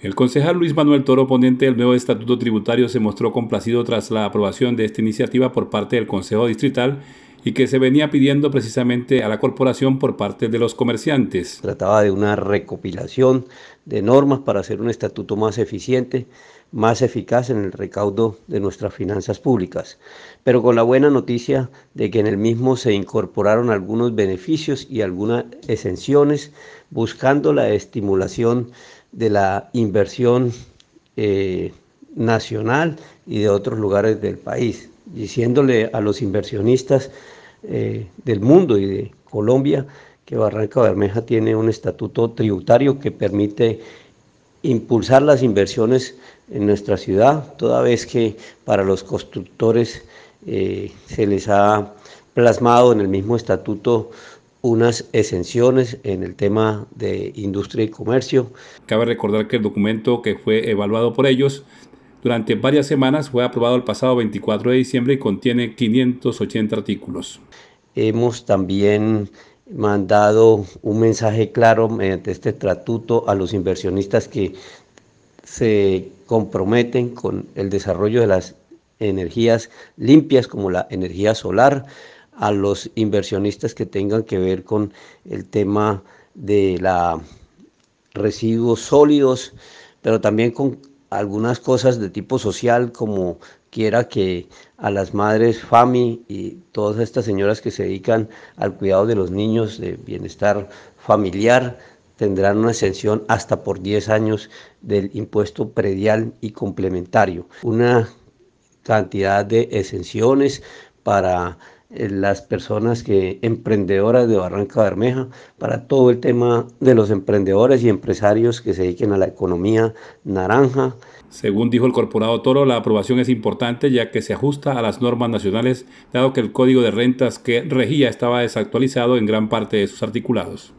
El concejal Luis Manuel Toro, ponente del nuevo Estatuto Tributario, se mostró complacido tras la aprobación de esta iniciativa por parte del Consejo Distrital y que se venía pidiendo precisamente a la corporación por parte de los comerciantes. Trataba de una recopilación de normas para hacer un estatuto más eficiente, más eficaz en el recaudo de nuestras finanzas públicas, pero con la buena noticia de que en el mismo se incorporaron algunos beneficios y algunas exenciones buscando la estimulación de la inversión eh, nacional y de otros lugares del país, diciéndole a los inversionistas eh, del mundo y de Colombia, que Barranca Bermeja tiene un estatuto tributario que permite impulsar las inversiones en nuestra ciudad, toda vez que para los constructores eh, se les ha plasmado en el mismo estatuto unas exenciones en el tema de industria y comercio. Cabe recordar que el documento que fue evaluado por ellos durante varias semanas. Fue aprobado el pasado 24 de diciembre y contiene 580 artículos. Hemos también mandado un mensaje claro mediante este estatuto a los inversionistas que se comprometen con el desarrollo de las energías limpias como la energía solar, a los inversionistas que tengan que ver con el tema de la residuos sólidos, pero también con algunas cosas de tipo social como quiera que a las madres FAMI y todas estas señoras que se dedican al cuidado de los niños, de bienestar familiar, tendrán una exención hasta por 10 años del impuesto predial y complementario. Una cantidad de exenciones para eh, las personas que emprendedoras de Barranca Bermeja para todo el tema de los emprendedores y empresarios que se dediquen a la economía naranja. Según dijo el corporado Toro, la aprobación es importante ya que se ajusta a las normas nacionales, dado que el código de rentas que regía estaba desactualizado en gran parte de sus articulados.